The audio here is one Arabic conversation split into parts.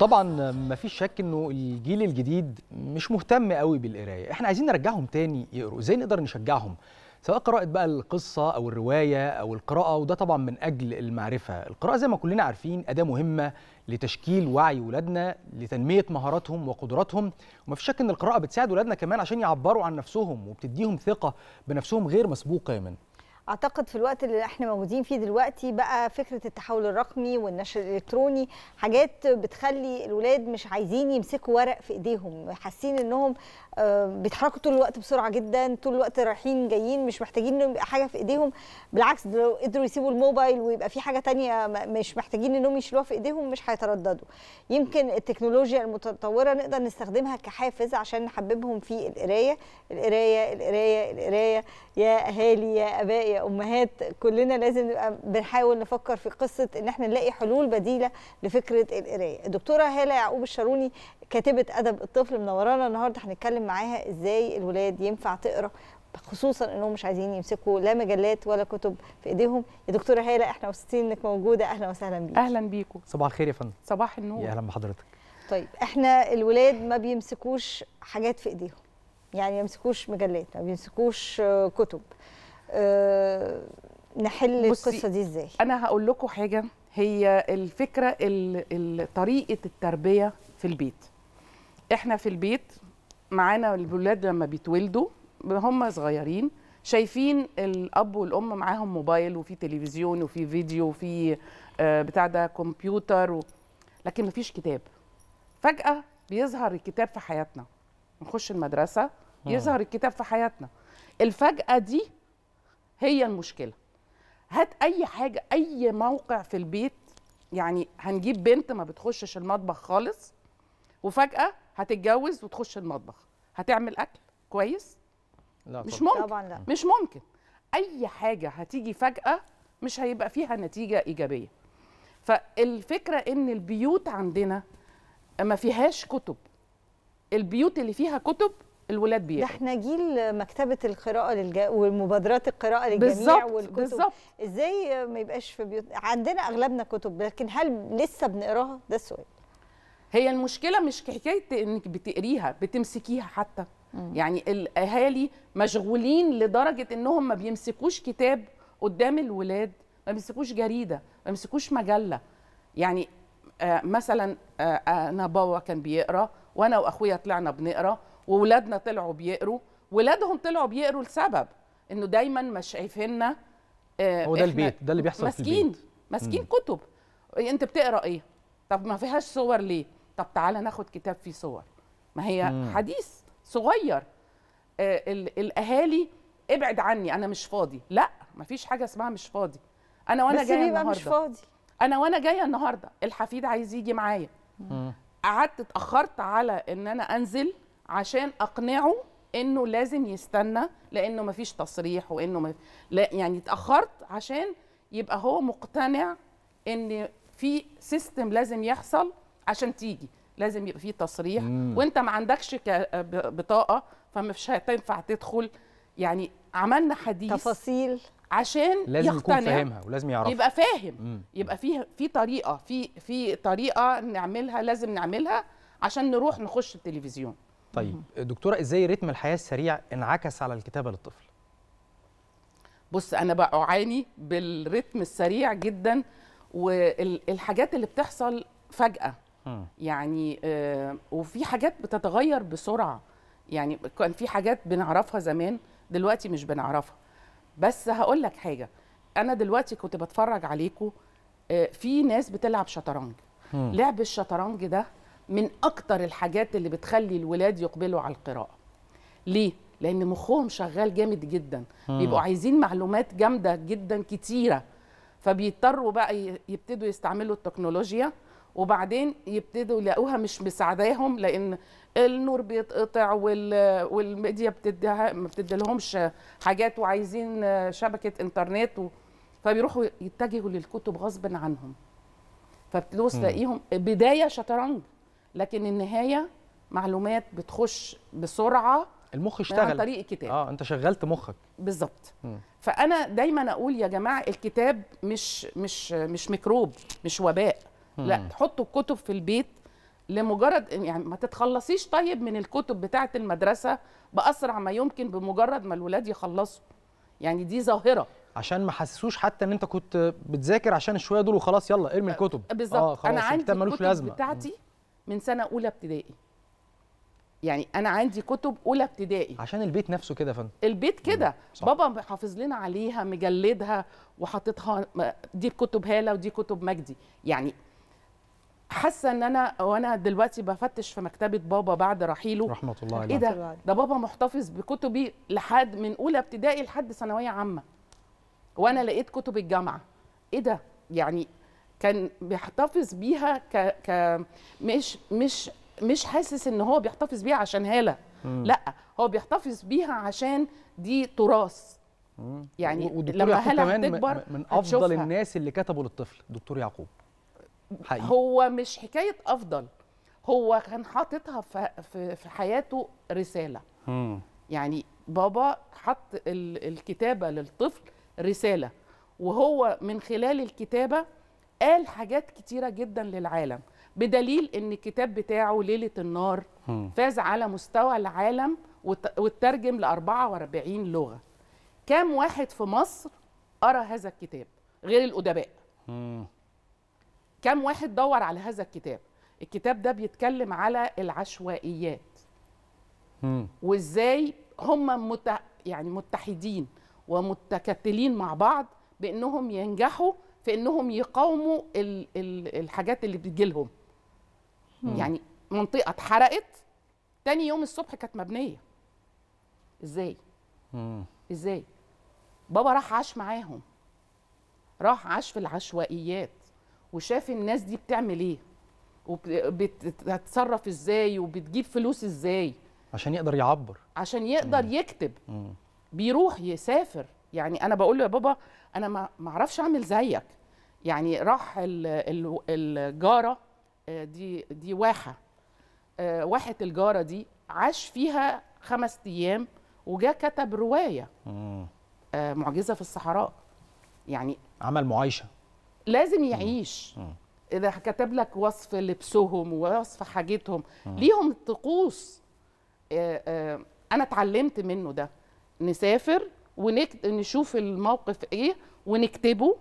طبعا ما فيش شك انه الجيل الجديد مش مهتم قوي بالقرايه احنا عايزين نرجعهم تاني يقروا ازاي نقدر نشجعهم سواء قراءة بقى القصة أو الرواية أو القراءة وده طبعا من أجل المعرفة القراءة زي ما كلنا عارفين أداة مهمة لتشكيل وعي ولادنا لتنمية مهاراتهم وقدراتهم وما في شك أن القراءة بتساعد ولادنا كمان عشان يعبروا عن نفسهم وبتديهم ثقة بنفسهم غير مسبوقة يا من اعتقد في الوقت اللي احنا موجودين فيه دلوقتي بقى فكره التحول الرقمي والنشر الالكتروني حاجات بتخلي الولاد مش عايزين يمسكوا ورق في ايديهم حاسين انهم آه، بيتحركوا طول الوقت بسرعه جدا طول الوقت رايحين جايين مش محتاجين انهم يبقى حاجه في ايديهم بالعكس لو قدروا يسيبوا الموبايل ويبقى في حاجه تانية مش محتاجين انهم يشيلوها في ايديهم مش هيترددوا يمكن التكنولوجيا المتطوره نقدر نستخدمها كحافز عشان نحببهم في القرايه القرايه القرايه القرايه يا اهالي يا اباء يا امهات كلنا لازم نبقى بنحاول نفكر في قصه ان احنا نلاقي حلول بديله لفكره القرايه الدكتوره هاله يعقوب الشاروني كاتبه ادب الطفل منورانا النهارده هنتكلم معاها ازاي الولاد ينفع تقرا خصوصا انهم مش عايزين يمسكوا لا مجلات ولا كتب في ايديهم يا دكتوره هاله احنا مبسوطين انك موجوده اهلا وسهلا بيك اهلا بيكم صباح الخير يا فندم صباح النور يا اهلا بحضرتك طيب احنا الولاد ما بيمسكوش حاجات في ايديهم يعني ما بيمسكوش مجلات ما بيمسكوش آه، كتب آه، نحل القصه دي ازاي انا هقول لكم حاجه هي الفكره طريقه التربيه في البيت احنا في البيت معانا الولاد لما بيتولدوا هم صغيرين شايفين الاب والام معاهم موبايل وفي تلفزيون وفي فيديو وفي آه، بتاع ده كمبيوتر و... لكن مفيش كتاب فجاه بيظهر الكتاب في حياتنا نخش المدرسه آه. يظهر الكتاب في حياتنا الفجاه دي هي المشكله هات اي حاجه اي موقع في البيت يعني هنجيب بنت ما بتخشش المطبخ خالص وفجاه هتتجوز وتخش المطبخ هتعمل اكل كويس لا مش طبعا. ممكن طبعا لا. مش ممكن اي حاجه هتيجي فجاه مش هيبقى فيها نتيجه ايجابيه فالفكره ان البيوت عندنا ما فيهاش كتب البيوت اللي فيها كتب الولاد بيقروا ده احنا جيل مكتبه القراءه للج... والمبادرات القراءه للجميع بالزبط والكتب بالزبط. ازاي ما يبقاش في بيوت عندنا اغلبنا كتب لكن هل لسه بنقراها ده السؤال هي المشكله مش حكايه انك بتقريها بتمسكيها حتى مم. يعني الاهالي مشغولين لدرجه انهم ما بيمسكوش كتاب قدام الولاد ما بيمسكوش جريده ما بيمسكوش مجله يعني آه مثلا آه, آه، انا بابا كان بيقرا وانا واخويا طلعنا بنقرا وولادنا طلعوا بيقروا ولادهم طلعوا بيقروا لسبب انه دايما مش شايفيننا آه، هو ده البيت ده اللي بيحصل مسكين في البيت ماسكين كتب إيه، انت بتقرا ايه طب ما فيهاش صور ليه طب تعالى ناخد كتاب فيه صور ما هي مم. حديث صغير آه الاهالي ابعد عني انا مش فاضي لا ما فيش حاجه اسمها مش فاضي انا وانا جايه النهارده مش فاضي انا وانا جايه النهارده الحفيد عايز يجي معايا قعدت اتاخرت على ان انا انزل عشان اقنعه انه لازم يستنى لانه ما فيش تصريح وانه مف... لا يعني اتاخرت عشان يبقى هو مقتنع ان في سيستم لازم يحصل عشان تيجي لازم يبقى في تصريح مم. وانت ما عندكش بطاقه فمش هتنفع تدخل يعني عملنا حديث تفاصيل عشان لازم يقتنع يكون فاهمها ولازم يعرفها يبقى فاهم مم. يبقى في في طريقه في في طريقه نعملها لازم نعملها عشان نروح نخش التلفزيون طيب دكتوره ازاي رتم الحياه السريع انعكس على الكتابه للطفل بص انا بعاني بالرتم السريع جدا والحاجات اللي بتحصل فجاه يعني آه، وفي حاجات بتتغير بسرعه يعني كان في حاجات بنعرفها زمان دلوقتي مش بنعرفها بس هقول لك حاجه انا دلوقتي كنت بتفرج عليكم آه، في ناس بتلعب شطرنج لعب الشطرنج ده من اكتر الحاجات اللي بتخلي الولاد يقبلوا على القراءه ليه لان مخهم شغال جامد جدا مم. بيبقوا عايزين معلومات جامده جدا كتيره فبيضطروا بقى يبتدوا يستعملوا التكنولوجيا وبعدين يبتدوا يلاقوها مش مساعداهم لان النور بيتقطع والميديا بتديها ما بتديلهمش حاجات وعايزين شبكه انترنت فبيروحوا يتجهوا للكتب غصب عنهم فبتلاقيهم بدايه شطرنج لكن النهايه معلومات بتخش بسرعه المخ اشتغل عن طريق الكتاب اه انت شغلت مخك بالظبط فانا دايما اقول يا جماعه الكتاب مش مش مش ميكروب مش وباء م. لا تحطوا الكتب في البيت لمجرد يعني ما تتخلصيش طيب من الكتب بتاعه المدرسه باسرع ما يمكن بمجرد ما الولاد يخلصوا يعني دي ظاهره عشان ما حسسوش حتى ان انت كنت بتذاكر عشان الشويه دول وخلاص يلا ارمي أه، الكتب بالظبط آه خلاص انا عندي الكتب لازمة. بتاعتي من سنه اولى ابتدائي يعني انا عندي كتب اولى ابتدائي عشان البيت نفسه كده فن البيت كده بابا محافظ لنا عليها مجلدها وحاططها دي كتب هاله ودي كتب مجدي يعني حاسه ان انا وانا دلوقتي بفتش في مكتبه بابا بعد رحيله رحمه الله عليه ايه ده ده بابا محتفظ بكتبي لحد من اولى ابتدائي لحد ثانويه عامه وانا لقيت كتب الجامعه ايه ده يعني كان بيحتفظ بيها ك... ك مش مش مش حاسس ان هو بيحتفظ بيها عشان هاله لا هو بيحتفظ بيها عشان دي تراث يعني لما هاله هتكبر من افضل هتشوفها. الناس اللي كتبوا للطفل دكتور يعقوب حقيقي. هو مش حكايه افضل هو كان حاططها في في حياته رساله مم. يعني بابا حط الكتابه للطفل رساله وهو من خلال الكتابه قال حاجات كتيره جدا للعالم بدليل ان الكتاب بتاعه ليله النار فاز على مستوى العالم وترجم ل 44 لغه كام واحد في مصر قرا هذا الكتاب غير الادباء كم واحد دور على هذا الكتاب الكتاب ده بيتكلم على العشوائيات م. وازاي هم مت... يعني متحدين ومتكتلين مع بعض بانهم ينجحوا في انهم يقاوموا الـ الـ الحاجات اللي بتجي لهم يعني منطقه اتحرقت تاني يوم الصبح كانت مبنيه ازاي مم. ازاي بابا راح عاش معاهم راح عاش في العشوائيات وشاف الناس دي بتعمل ايه وبتتصرف ازاي وبتجيب فلوس ازاي عشان يقدر يعبر عشان يقدر مم. يكتب مم. بيروح يسافر يعني انا بقول له يا بابا انا ما اعرفش اعمل زيك يعني راح الجاره آه، دي دي واحه آه، واحه الجاره دي عاش فيها خمس ايام وجا كتب روايه آه، معجزه في الصحراء يعني عمل معايشه لازم يعيش اذا كتب لك وصف لبسهم ووصف حاجتهم ليهم طقوس انا اتعلمت منه ده نسافر ونشوف الموقف ايه ونكتبه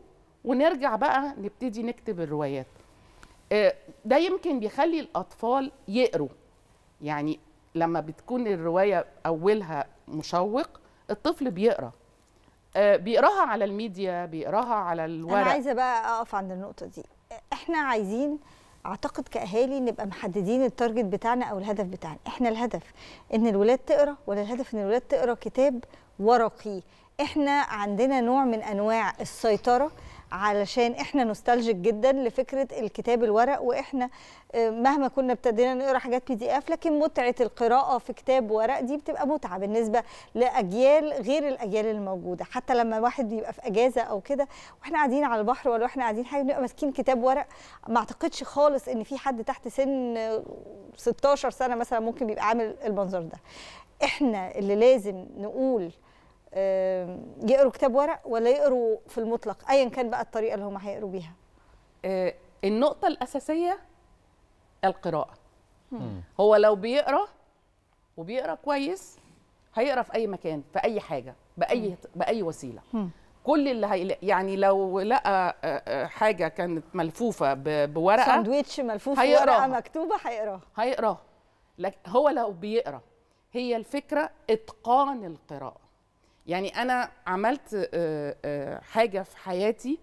ونرجع بقى نبتدي نكتب الروايات آه، ده يمكن بيخلي الاطفال يقروا يعني لما بتكون الروايه اولها مشوق الطفل بيقرا آه، بيقراها على الميديا بيقراها على الورق انا عايزه بقى اقف عند النقطه دي احنا عايزين اعتقد كاهالي نبقى محددين التارجت بتاعنا او الهدف بتاعنا احنا الهدف ان الولاد تقرا ولا الهدف ان الولاد تقرا كتاب ورقي احنا عندنا نوع من انواع السيطره علشان احنا نوستالجيك جدا لفكره الكتاب الورق واحنا آه، مهما كنا ابتدينا نقرا حاجات بي دي اف لكن متعه القراءه في كتاب ورق دي بتبقى متعه بالنسبه لاجيال غير الاجيال الموجوده حتى لما واحد بيبقى في اجازه او كده واحنا قاعدين على البحر ولا واحنا قاعدين حاجه بنبقى ماسكين كتاب ورق ما اعتقدش خالص ان في حد تحت سن 16 آه، سنه مثلا ممكن بيبقى عامل المنظر ده احنا اللي لازم نقول يقروا كتاب ورق ولا يقروا في المطلق ايا كان بقى الطريقه اللي هم هيقروا بيها آه، النقطه الاساسيه القراءه مم. هو لو بيقرا وبيقرا كويس هيقرا في اي مكان في اي حاجه باي مم. باي وسيله مم. كل اللي هي يعني لو لقى آه، آه، حاجه كانت ملفوفه بورقه ساندويتش ملفوف ورقه مكتوبه هيقراها هيقراها هو لو بيقرا هي الفكره اتقان القراءه يعني انا عملت آه، آه، حاجه في حياتي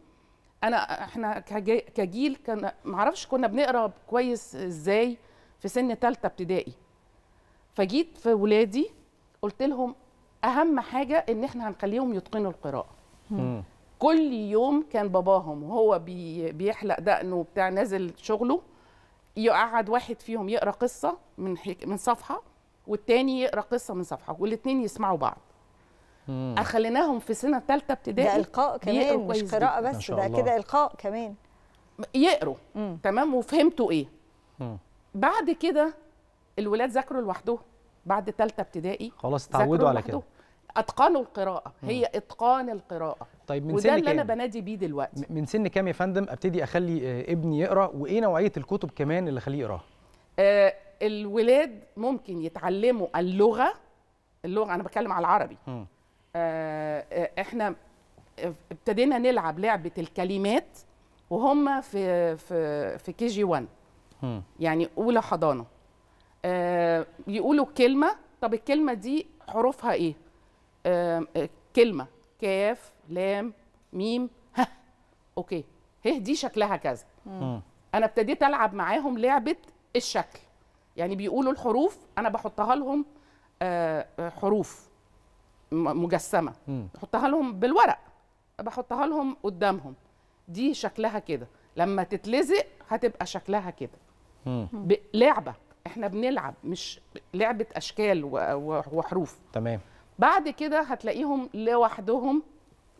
انا احنا كجيل كان معرفش كنا بنقرا كويس ازاي في سن ثالثه ابتدائي فجيت في ولادي قلت لهم اهم حاجه ان احنا هنخليهم يتقنوا القراءه كل يوم كان باباهم وهو بيحلق دقنه بتاع نازل شغله يقعد واحد فيهم يقرا قصه من من صفحه والتاني يقرا قصه من صفحه والاثنين يسمعوا بعض خليناهم في سنه ثالثه ابتدائي ده القاء كمان مش قراءه بس ده كده القاء كمان يقروا مم. تمام وفهمتوا ايه مم. بعد كده الولاد ذاكروا لوحدهم بعد ثالثه ابتدائي خلاص اتعودوا على كده اتقنوا القراءه مم. هي اتقان القراءه طيب من وده سن اللي كام؟ انا بنادي بيه دلوقتي من سن كام يا فندم ابتدي اخلي آه، ابني يقرا وايه نوعيه الكتب كمان اللي اخليه يقراها آه، الولاد ممكن يتعلموا اللغه اللغه انا بتكلم على العربي آه،, آه احنا ابتدينا نلعب لعبه الكلمات وهم في في في كي جي 1 يعني اولى حضانه آه يقولوا كلمه طب الكلمه دي حروفها ايه آه, آه، كلمه كاف لام ميم ها اوكي هي دي شكلها كذا انا ابتديت العب معاهم لعبه الشكل يعني بيقولوا الحروف انا بحطها لهم آه، آه، حروف مجسمه بحطها لهم بالورق بحطها لهم قدامهم دي شكلها كده لما تتلزق هتبقى شكلها كده لعبه احنا بنلعب مش لعبه اشكال وحروف تمام بعد كده هتلاقيهم لوحدهم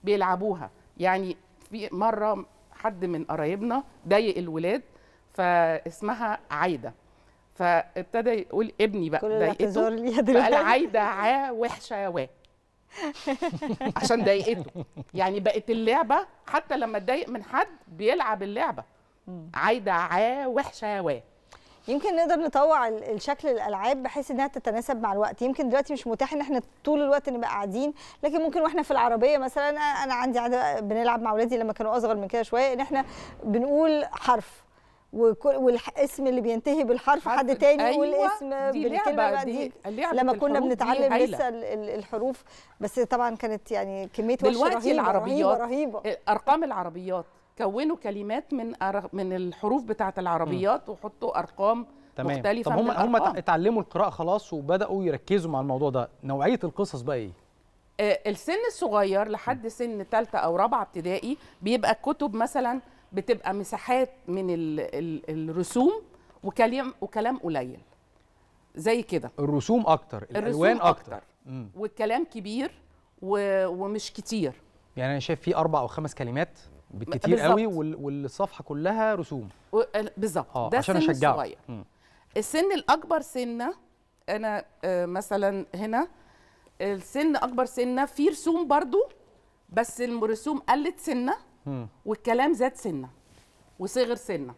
بيلعبوها يعني في مره حد من قرايبنا ضايق الولاد فاسمها عايده فابتدى يقول ابني بقى ضايقته بقى عايده عا وحشه وا عشان ضايقته يعني بقت اللعبه حتى لما اتضايق من حد بيلعب اللعبه عايده عا وحشه وا يمكن نقدر نطوع الشكل الالعاب بحيث انها تتناسب مع الوقت يمكن دلوقتي مش متاح ان احنا طول الوقت نبقى قاعدين لكن ممكن واحنا في العربيه مثلا انا عندي عاده بنلعب مع اولادي لما كانوا اصغر من كده شويه ان احنا بنقول حرف والاسم اللي بينتهي بالحرف حد تاني أيوة والاسم دي بالكلمه بقى دي, دي لما كنا بنتعلم لسه الحروف بس طبعا كانت يعني كميه دلوقتي رهيبة العربيات رهيبة رهيبة. ارقام العربيات كونوا كلمات من من الحروف بتاعه العربيات وحطوا ارقام تمام. مختلفه طب هم هم اتعلموا القراءه خلاص وبداوا يركزوا مع الموضوع ده نوعيه القصص بقى ايه آه، السن الصغير لحد سن ثالثه او رابعه ابتدائي بيبقى الكتب مثلا بتبقى مساحات من الرسوم وكلام وكلام قليل زي كده الرسوم اكتر الالوان الرسوم اكتر, أكتر. والكلام كبير و... ومش كتير يعني انا شايف في اربع او خمس كلمات بالكتير بالزبط. قوي وال... والصفحه كلها رسوم و... بالظبط آه. ده عشان سن أشجعك. الصغير مم. السن الاكبر سنه انا آه، مثلا هنا السن اكبر سنه في رسوم برضو بس الرسوم قلت سنه والكلام زاد سنه وصغر سنه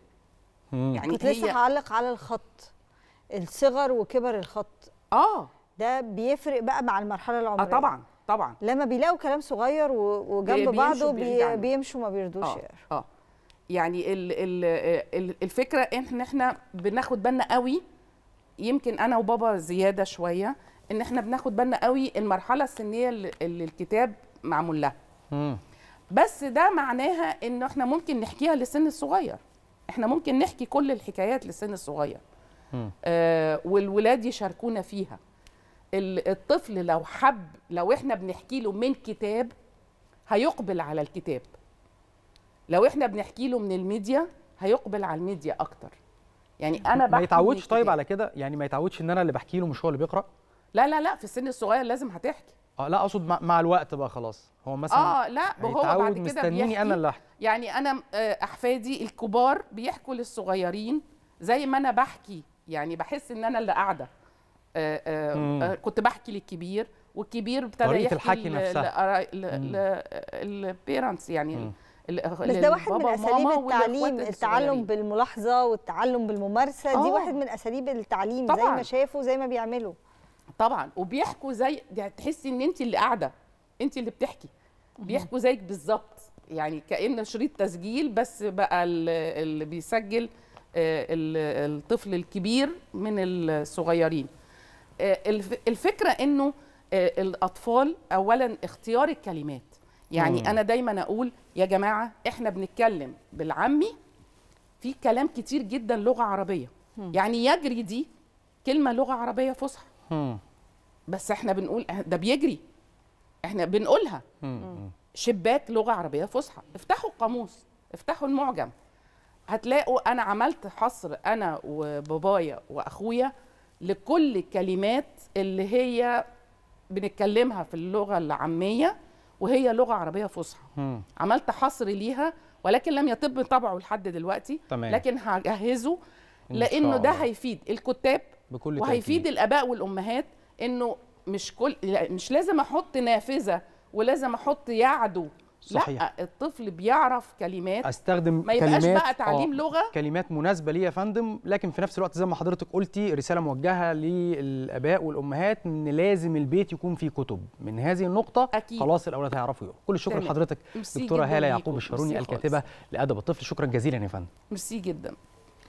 يعني كنت لسه هعلق على الخط الصغر وكبر الخط اه ده بيفرق بقى مع المرحله العمريه اه طبعا طبعا لما بيلاقوا كلام صغير وجنب بعضه بي بيمشوا ما بيردوش اه, آه. يعني الـ الـ الـ الفكره ان احنا بناخد بالنا قوي يمكن انا وبابا زياده شويه ان احنا بناخد بالنا قوي المرحله السنيه اللي الكتاب معمول لها بس ده معناها ان احنا ممكن نحكيها للسن الصغير احنا ممكن نحكي كل الحكايات للسن الصغير آه والولاد يشاركونا فيها الطفل لو حب لو احنا بنحكي له من كتاب هيقبل على الكتاب لو احنا بنحكي له من الميديا هيقبل على الميديا اكتر يعني انا ما يتعودش طيب على كده يعني ما يتعودش ان انا اللي بحكي له مش هو اللي بيقرا لا لا لا في السن الصغير لازم هتحكي اه لا اقصد مع, الوقت بقى خلاص هو مثلا اه لا هو بعد كده مستنيني انا اللي احكي يعني انا آه، احفادي الكبار بيحكوا للصغيرين زي ما انا بحكي يعني بحس ان انا اللي قاعده آه، آه، كنت بحكي للكبير والكبير ابتدى يحكي الحكي نفسها البيرنتس يعني بس ده واحد من اساليب التعليم التعلم بالملاحظه والتعلم بالممارسه دي واحد من اساليب التعليم طبعًا. زي ما شافوا زي ما بيعملوا طبعا وبيحكوا زي يعني تحسي ان انت اللي قاعده انت اللي بتحكي بيحكوا زيك بالظبط يعني كان شريط تسجيل بس بقى اللي بيسجل آه، الطفل الكبير من الصغيرين آه، الفكره انه آه، الاطفال اولا اختيار الكلمات يعني انا دايما اقول يا جماعه احنا بنتكلم بالعامي في كلام كتير جدا لغه عربيه يعني يجري دي كلمه لغه عربيه فصحى بس احنا بنقول أه، ده بيجري احنا بنقولها شباك لغه عربيه فصحى افتحوا القاموس افتحوا المعجم هتلاقوا انا عملت حصر انا وبابايا واخويا لكل الكلمات اللي هي بنتكلمها في اللغه العاميه وهي لغه عربيه فصحى عملت حصر ليها ولكن لم يتم طبعه لحد دلوقتي تمام. لكن هجهزه لانه ده هيفيد الكتاب بكل وهيفيد الاباء والامهات انه مش كل مش لازم احط نافذه ولازم احط يعدو صحيح. لا الطفل بيعرف كلمات استخدم ما يبقاش كلمات بقى تعليم آه، لغه كلمات مناسبه ليه يا فندم لكن في نفس الوقت زي ما حضرتك قلتي رساله موجهه للاباء والامهات ان لازم البيت يكون فيه كتب من هذه النقطه أكيد. خلاص الاولاد هيعرفوا يقرا كل الشكر لحضرتك دكتوره هاله يعقوب الشاروني الكاتبه لادب الطفل شكرا جزيلا يا فندم ميرسي جدا